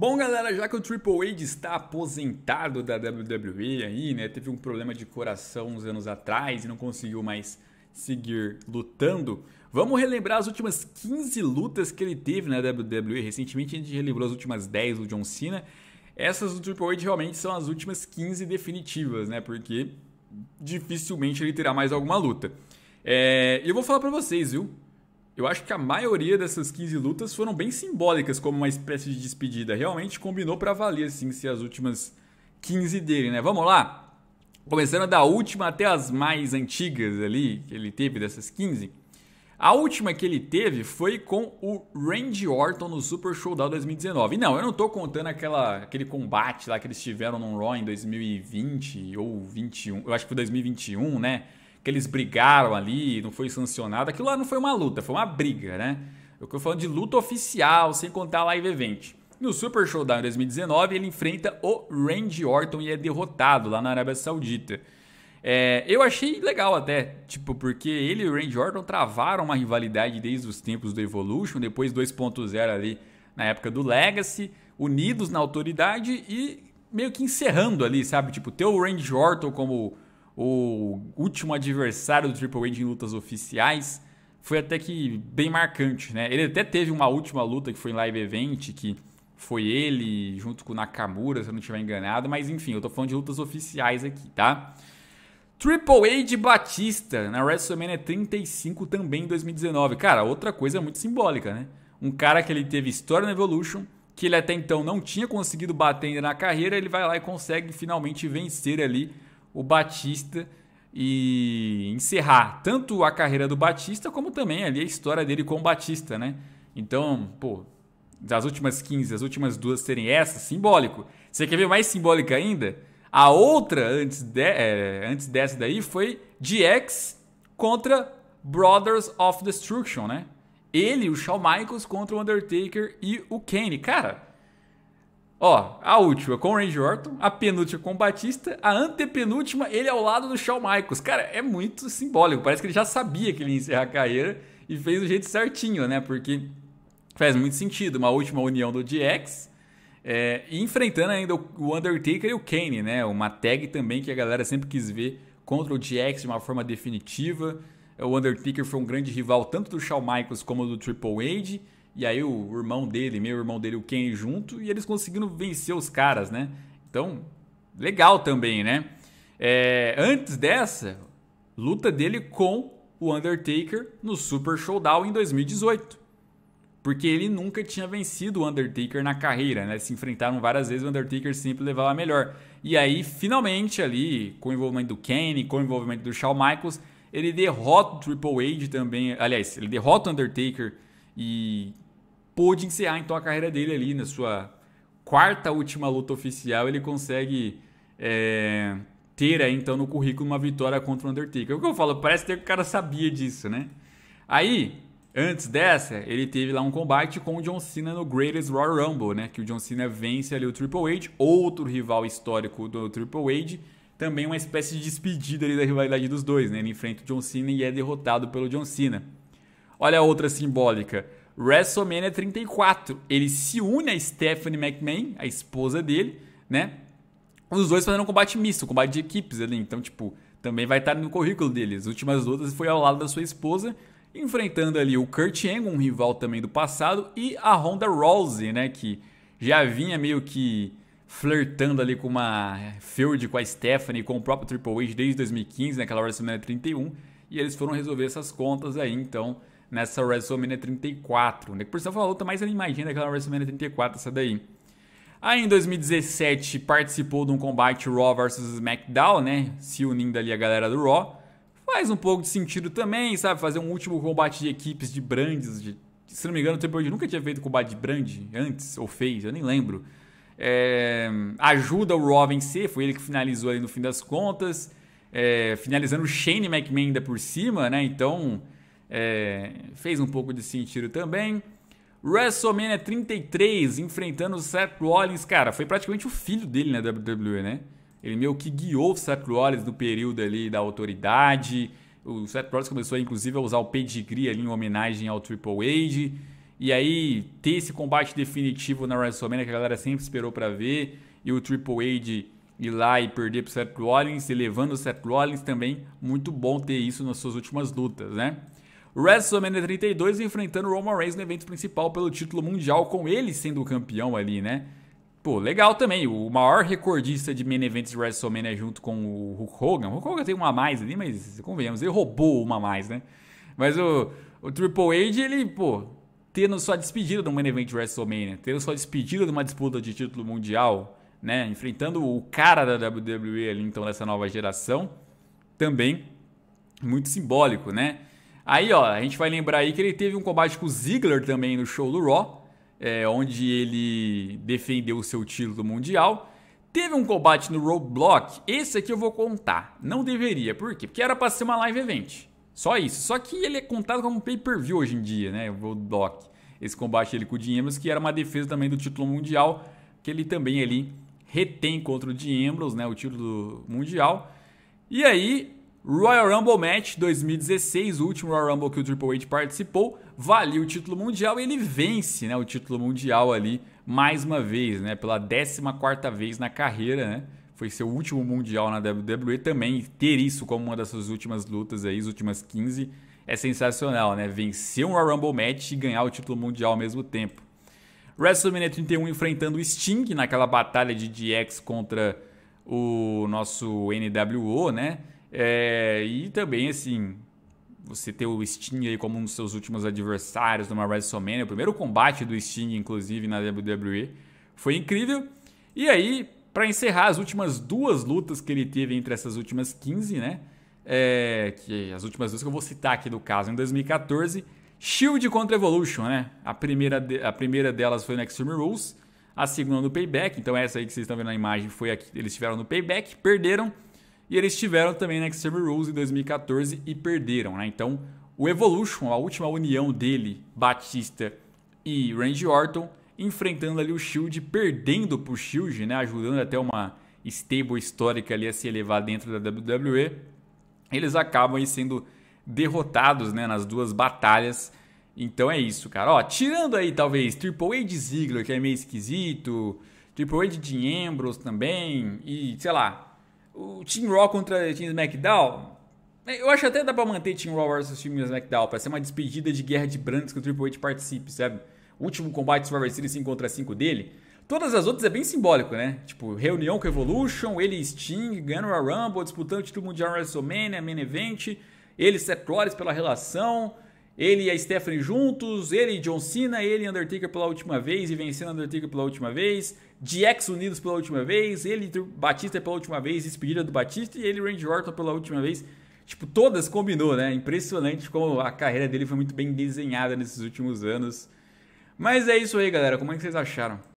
Bom, galera, já que o Triple H está aposentado da WWE aí, né? Teve um problema de coração uns anos atrás e não conseguiu mais seguir lutando. Vamos relembrar as últimas 15 lutas que ele teve na WWE. Recentemente a gente relembrou as últimas 10 do John Cena. Essas do Triple H realmente são as últimas 15 definitivas, né? Porque dificilmente ele terá mais alguma luta. É, eu vou falar para vocês, viu? Eu acho que a maioria dessas 15 lutas foram bem simbólicas, como uma espécie de despedida. Realmente combinou para valer, assim, ser as últimas 15 dele, né? Vamos lá? Começando da última até as mais antigas ali, que ele teve dessas 15. A última que ele teve foi com o Randy Orton no Super Showdown 2019. E não, eu não estou contando aquela, aquele combate lá que eles tiveram no Raw em 2020 ou 21, eu acho que foi 2021, né? que eles brigaram ali, não foi sancionado. Aquilo lá não foi uma luta, foi uma briga, né? Eu estou falando de luta oficial, sem contar live event. No Super Showdown 2019, ele enfrenta o Randy Orton e é derrotado lá na Arábia Saudita. É, eu achei legal até, tipo, porque ele e o Randy Orton travaram uma rivalidade desde os tempos do Evolution, depois 2.0 ali na época do Legacy, unidos na autoridade e meio que encerrando ali, sabe? Tipo, ter o Randy Orton como o último adversário do Triple H em lutas oficiais, foi até que bem marcante, né? Ele até teve uma última luta que foi em live event, que foi ele junto com o Nakamura, se eu não estiver enganado, mas enfim, eu tô falando de lutas oficiais aqui, tá? Triple H Batista na WrestleMania 35 também em 2019. Cara, outra coisa muito simbólica, né? Um cara que ele teve história na Evolution, que ele até então não tinha conseguido bater ainda na carreira, ele vai lá e consegue finalmente vencer ali o Batista e encerrar tanto a carreira do Batista como também ali a história dele com o Batista, né? Então, pô, das últimas 15, as últimas duas serem essa, simbólico. Você quer ver mais simbólica ainda? A outra antes, de, é, antes dessa daí foi DX contra Brothers of Destruction, né? Ele, o Shawn Michaels contra o Undertaker e o Kane. Cara, Ó, a última com o Randy Orton, a penúltima com o Batista, a antepenúltima ele ao lado do Shawn Michaels. Cara, é muito simbólico. Parece que ele já sabia que ele ia encerrar a carreira e fez do jeito certinho, né? Porque faz muito sentido. Uma última união do DX é, e enfrentando ainda o Undertaker e o Kane, né? Uma tag também que a galera sempre quis ver contra o DX de uma forma definitiva. O Undertaker foi um grande rival tanto do Shawn Michaels como do Triple H. E aí o irmão dele, meu irmão dele, o Ken junto, e eles conseguindo vencer os caras, né? Então, legal também, né? É, antes dessa, luta dele com o Undertaker no Super Showdown em 2018. Porque ele nunca tinha vencido o Undertaker na carreira, né? Se enfrentaram várias vezes, o Undertaker sempre levava melhor. E aí, finalmente, ali, com o envolvimento do Kane, com o envolvimento do Shawn Michaels, ele derrota o Triple H também. Aliás, ele derrota o Undertaker e pôde encerrar então a carreira dele ali na sua quarta última luta oficial. Ele consegue é, ter aí então no currículo uma vitória contra o Undertaker. É o que eu falo, parece que o cara sabia disso, né? Aí, antes dessa, ele teve lá um combate com o John Cena no Greatest Royal Rumble, né? Que o John Cena vence ali o Triple H, outro rival histórico do Triple H. Também uma espécie de despedida ali da rivalidade dos dois, né? Ele enfrenta o John Cena e é derrotado pelo John Cena. Olha a outra simbólica. WrestleMania 34. Ele se une a Stephanie McMahon, a esposa dele, né? Os dois fazendo um combate misto, um combate de equipes ali. Então, tipo, também vai estar no currículo deles. As últimas lutas foi ao lado da sua esposa, enfrentando ali o Kurt Angle, um rival também do passado, e a Ronda Rousey, né? Que já vinha meio que flertando ali com uma feud com a Stephanie, com o próprio Triple H desde 2015, naquela WrestleMania 31. E eles foram resolver essas contas aí, então nessa WrestleMania 34. Né? Por sinal foi uma luta mais animadinha daquela WrestleMania 34, essa daí. Aí em 2017 participou de um combate Raw vs SmackDown, né? Se unindo ali a galera do Raw. Faz um pouco de sentido também, sabe? Fazer um último combate de equipes, de brands. De... Se não me engano, o Triple H nunca tinha feito combate de brand antes, ou fez, eu nem lembro. É... Ajuda o Raw a vencer, foi ele que finalizou ali no fim das contas. É... Finalizando o Shane McMahon ainda por cima, né? Então, é, fez um pouco de sentido também. WrestleMania 33 enfrentando o Seth Rollins, cara, foi praticamente o filho dele na WWE, né? Ele meio que guiou o Seth Rollins no período ali da autoridade. O Seth Rollins começou, inclusive, a usar o pedigree ali em homenagem ao Triple H. E aí, ter esse combate definitivo na WrestleMania que a galera sempre esperou para ver. E o Triple H ir lá e perder pro Seth Rollins, elevando o Seth Rollins também. Muito bom ter isso nas suas últimas lutas, né? WrestleMania 32 enfrentando Roman Reigns no evento principal pelo título mundial, com ele sendo o campeão ali, né? Pô, legal também. O maior recordista de main events de WrestleMania junto com o Hulk Hogan. O Hulk Hogan tem uma a mais ali, mas convenhamos, ele roubou uma a mais, né? Mas o, o Triple H, ele, pô, tendo sua despedida de um main event de WrestleMania, tendo sua despedida de uma disputa de título mundial, né? Enfrentando o cara da WWE ali, então, dessa nova geração. Também muito simbólico, né? Aí, ó, a gente vai lembrar aí que ele teve um combate com o Ziggler também no show do Raw, é, onde ele defendeu o seu título mundial. Teve um combate no Roadblock, esse aqui eu vou contar. Não deveria, por quê? Porque era para ser uma live event. Só isso. Só que ele é contado como pay-per-view hoje em dia, né? O doc Esse combate ele com o Diembros, que era uma defesa também do título mundial, que ele também ali retém contra o Diembros, né? O título mundial. E aí, Royal Rumble Match 2016, o último Royal Rumble que o Triple H participou, valia o título mundial e ele vence né, o título mundial ali mais uma vez, né, pela 14 vez na carreira, né? Foi seu último mundial na WWE também, ter isso como uma das suas últimas lutas aí, as últimas 15, é sensacional, né? Vencer um Royal Rumble Match e ganhar o título mundial ao mesmo tempo. WrestleMania 31 enfrentando o Sting naquela batalha de DX contra o nosso NWO, né? É, e também, assim, você ter o Sting aí como um dos seus últimos adversários numa WrestleMania, o primeiro combate do Sting, inclusive, na WWE, foi incrível. E aí, para encerrar as últimas duas lutas que ele teve entre essas últimas 15, né? É, que as últimas duas que eu vou citar aqui no caso, em 2014, Shield contra Evolution, né? A primeira, de, a primeira delas foi no Extreme Rules, a segunda no Payback, então essa aí que vocês estão vendo na imagem foi aqui, eles tiveram no Payback, perderam. E eles tiveram também na Extreme Rules em 2014 e perderam, né? Então, o Evolution, a última união dele, Batista e Randy Orton, enfrentando ali o Shield, perdendo pro Shield, né? Ajudando até uma stable histórica ali a se elevar dentro da WWE. Eles acabam aí sendo derrotados, né? Nas duas batalhas. Então é isso, cara. Ó, tirando aí talvez Triple H de Ziggler, que é meio esquisito, Triple H de Dean Ambrose também, e sei lá, o Team Raw contra Team SmackDown. Né, eu acho até dá pra manter Team Raw versus Team SmackDown, pra ser uma despedida de guerra de brands que o Triple H participe, sabe? O último combate Survivor Series 5 contra 5 dele. Todas as outras é bem simbólico, né? Tipo, reunião com Evolution, ele Sting, ganhando a Rumble, disputando o título mundial WrestleMania, Main Event, ele Seth Rollins pela relação, ele e a Stephanie juntos, ele e John Cena, ele e Undertaker pela última vez e vencendo Undertaker pela última vez, DX unidos pela última vez, ele e Batista pela última vez, despedida do Batista e ele e Randy Orton pela última vez. Tipo, todas combinou, né? Impressionante como a carreira dele foi muito bem desenhada nesses últimos anos. Mas é isso aí, galera. Como é que vocês acharam?